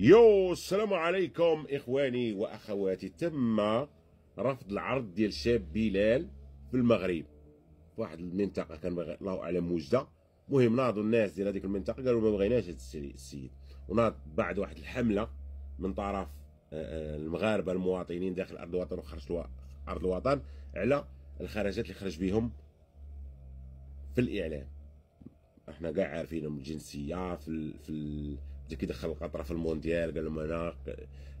يو السلام عليكم اخواني واخواتي تم رفض العرض ديال شاب بلال في المغرب في واحد المنطقه كان الله اعلم وجده المهم ناضوا الناس ديال هذيك المنطقه قالوا ما بغيناش هذا السيد وناض بعد واحد الحمله من طرف آه، آه، المغاربه المواطنين داخل ارض الوطن وخارج ارض الوطن على الخرجات اللي خرج بهم في الاعلام احنا كاع عارفين الجنسيه في في كي دخل قطره في المونديال قال لهم انا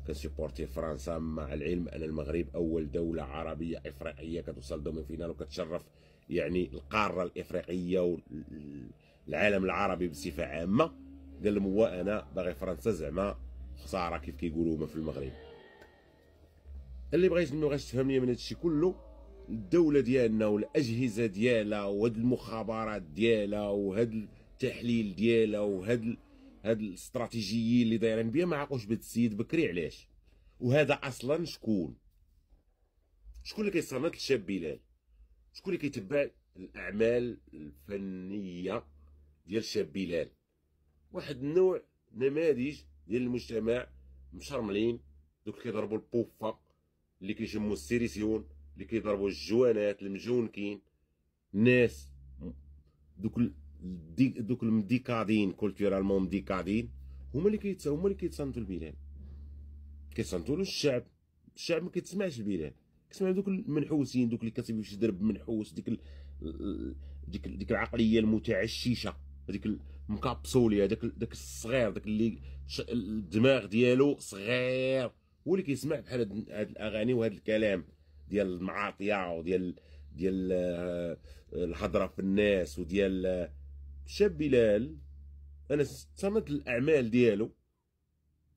كنسيبورتي فرنسا مع العلم ان المغرب اول دوله عربيه افريقيه كتوصل دومين فينال وكتشرف يعني القاره الافريقيه والعالم العربي بصفه عامه قال لهم هو انا باغي فرنسا زعما خساره كيف كيقولوا هما في المغرب اللي بغيت ما بغاش تفهمني من هادشي كله الدوله ديالنا والاجهزه ديالها وهاد المخابرات ديالها وهاد التحليل ديالها وهاد هاد الاستراتيجيين اللي دايرين بها ما عقوش بهذا السيد بكري علاش وهذا اصلا شكون شكون اللي كيصنت الشاب بلال شكون اللي كيتبع الاعمال الفنيه ديال الشاب بلال واحد النوع نماذج ديال المجتمع مشرملين دوك اللي كيضربوا البوفا اللي كيجمو السيريسيون اللي كيضربوا الجوانات المجونكين الناس دوك دوك المديكادين كولتورالمون مديكادين هما اللي كيت هما اللي كيتصنتوا البلاد كيتصنتوا الشعب الشعب ما كيتسمعش البلاد كيسمع دوك المنحوسين دوك اللي كتبغي شي درب منحوس ديك ديك ديك العقليه المتعششه هذيك المكابسولي هذاك داك الصغير داك اللي الدماغ ديالو صغير هو اللي كيسمع بحال هاد الاغاني وهاد الكلام ديال المعاطيه وديال ديال آه، الهضره في الناس وديال آه، شاب بلال انا صمت الاعمال ديالو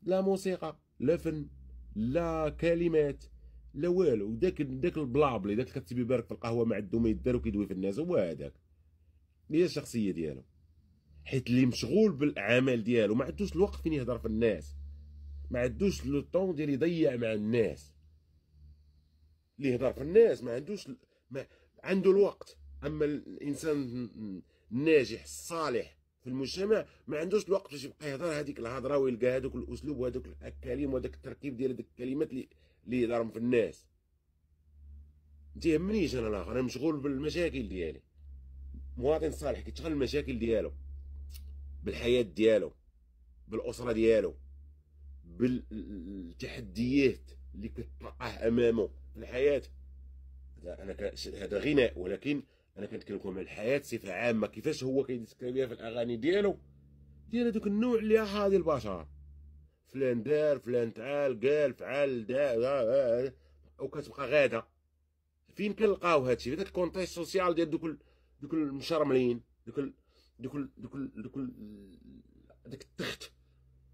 لا موسيقى لا فن لا كلمات لا والو داك داك البلابلي داك كتب يبارك في القهوه مع عندو يدار وكيدوي في الناس هو هذاك هي الشخصيه ديالو حيت اللي مشغول بالاعمال ديالو ما عندوش الوقت فين يهضر في الناس ما عندوش لو طون ديال يضيع مع الناس اللي يهضر في الناس ما عندوش ما عنده الوقت اما الانسان الناجح الصالح في المجتمع ما عندوش الوقت باش يبقى يهضر هذيك الهضره ويلقى هذوك الاسلوب وهذوك الكلام وهذاك التركيب ديال هذوك الكلمات اللي اللي يضرم في الناس ما تهمنيش انا الاخر انا مشغول بالمشاكل ديالي مواطن صالح كيتشغل بالمشاكل ديالو بالحياه ديالو بالاسره ديالو بالتحديات اللي كتلقاه امامه في الحياه هذا انا هذا غناء ولكن انا كنتكلمكم على الحياه بصفه عامه كيفاش هو كيديسكريبيها في الاغاني ديالو ديال هذوك النوع اللي هادي البشر فلان دار فلان تعال قال فعل دا وكتبقى غاده فين كنلقاو هادشي في داك الكونتيست سوسيال ديال دوك دوك المشرملين دوك دوك دوك دوك داك التخت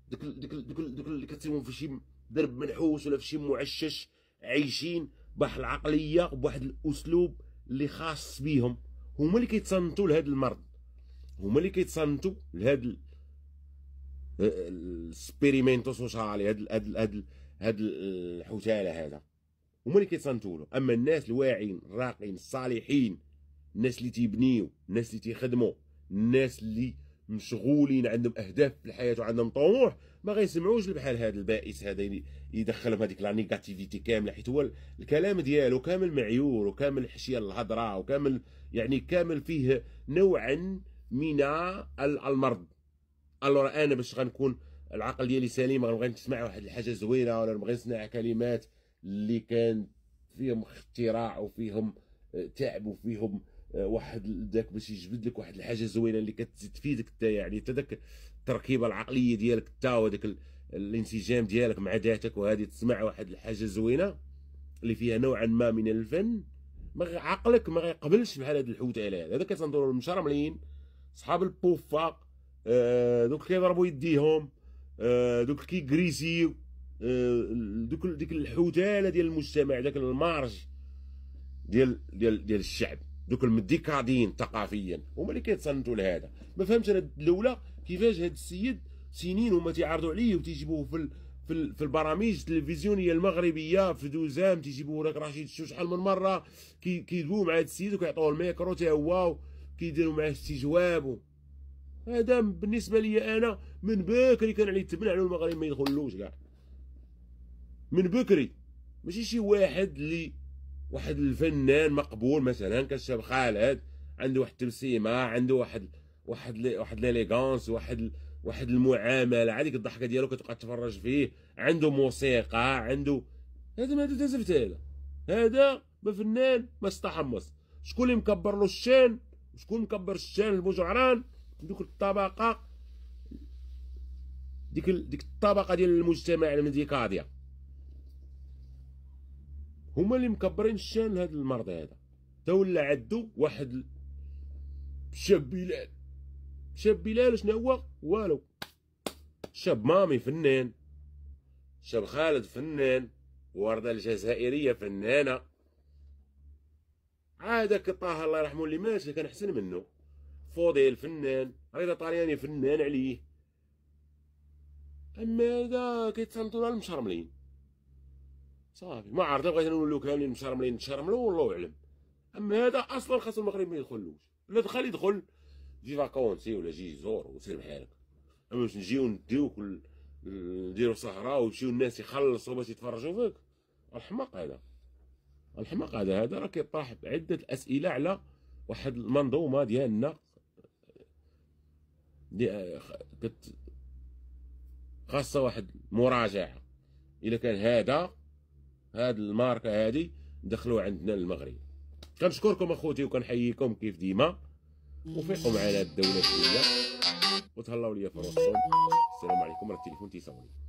دوك دوك دوك دوك اللي كتسيبهم في شي درب منحوس ولا في شي معشش عايشين بواحد العقليه بواحد الاسلوب اللي خاص بيهم هما اللي كيتصنتوا لهذا المرض هما اللي كيتصنتوا لهذا السبيريمينتو سوشالي هاد هاد هاد هاد الحثاله هذا هما اللي كيتصنتوا له اما الناس الواعين الراقيين الصالحين الناس اللي تيبنيو الناس اللي تيخدموا الناس اللي مشغولين عندهم اهداف في الحياه وعندهم طموح ما غيسمعوش بحال هذا البائس هذا يدخلهم هذيك لا نيجاتيفيتي كامله حيت هو الكلام ديالو كامل معيور وكامل حشيه الهضره وكامل يعني كامل فيه نوعا من المرض الوغ انا باش غنكون العقل ديالي سليم غنبغي نسمع واحد الحاجه زوينه ولا نبغي نسمع كلمات اللي كان فيهم اختراع وفيهم آه، تعب وفيهم آه، واحد داك باش يجبد لك واحد الحاجه زوينه اللي كتفيدك انت يعني انت داك التركيبه العقليه ديالك انت وداك الانسجام ديالك مع ذاتك وهذه تسمع واحد الحاجه زوينه اللي فيها نوعا ما من الفن ما عقلك ما يقبلش بحال هاد الحوت على هذا هذا كتنظروا المشرملين صحاب البوفا آه دوك كيضربوا يديهم آه دوك كيكريسيو آه، دوك ديك الحوتاله ديال المجتمع داك المارج ديال ديال ديال الشعب دوك المديكادين ثقافيا هما اللي كيتصنتوا لهذا ما فهمتش انا الاولى كيفاش هذا السيد سنين هما تيعرضوا عليه وتيجيبوه في في, البرامج التلفزيونيه المغربيه في دوزام تيجيبوه راك رشيد الشوش شحال من مره كيدويو مع هذا السيد وكيعطوه الميكرو تا هو كيديروا معاه استجواب هذا بالنسبه ليا انا من بكري كان عليه تبنى على المغرب ما يدخلوش كاع من بكري ماشي شي واحد اللي واحد الفنان مقبول مثلا كالشاب خالد عنده واحد التمسيمه عنده واحد واحد لي واحد ليليغونس واحد واحد المعامله هذيك الضحكه ديالو كتبقى تفرج فيه عنده موسيقى عنده هذا ما عنده زفتاله هذا ما فنان ما استحمص شكون اللي مكبر له الشان شكون مكبر الشان البوجعران دوك الطبقه ديك ديك الطبقه ديال المجتمع المديكاديه هما اللي مكبرين الشان لهاد المرض هذا تا ولا عدو واحد شاب بلال شاب بلال شنو هو والو شاب مامي فنان شاب خالد فنان وردة الجزائرية فنانة عادك طه الله يرحمه اللي مات كان حسن منه فوضيل فنان رضا طلياني فنان عليه أما هذا على المشرملين صافي ما عرفت بغيت نقول له كاملين مشرملين نشرملوا والله اعلم اما هذا اصلا خاص المغرب ما يدخلوش لا دخل يدخل جي فاكونسي ولا جي زور وسير بحالك اما باش نجيو نديوك نديرو سهره ويمشيو الناس يخلصوا باش يتفرجوا فيك الحماق هذا الحماق هذا هذا راه كيطرح عده اسئله على واحد المنظومه ديالنا دي كت خاصه واحد مراجعه اذا كان هذا هاد الماركه هادي دخلوا عندنا المغرب كنشكركم اخوتي وكنحييكم كيف ديما وفيقوا معنا الدوله الدوليه وتهلاو ليا في السلام عليكم راه التليفون تيصوني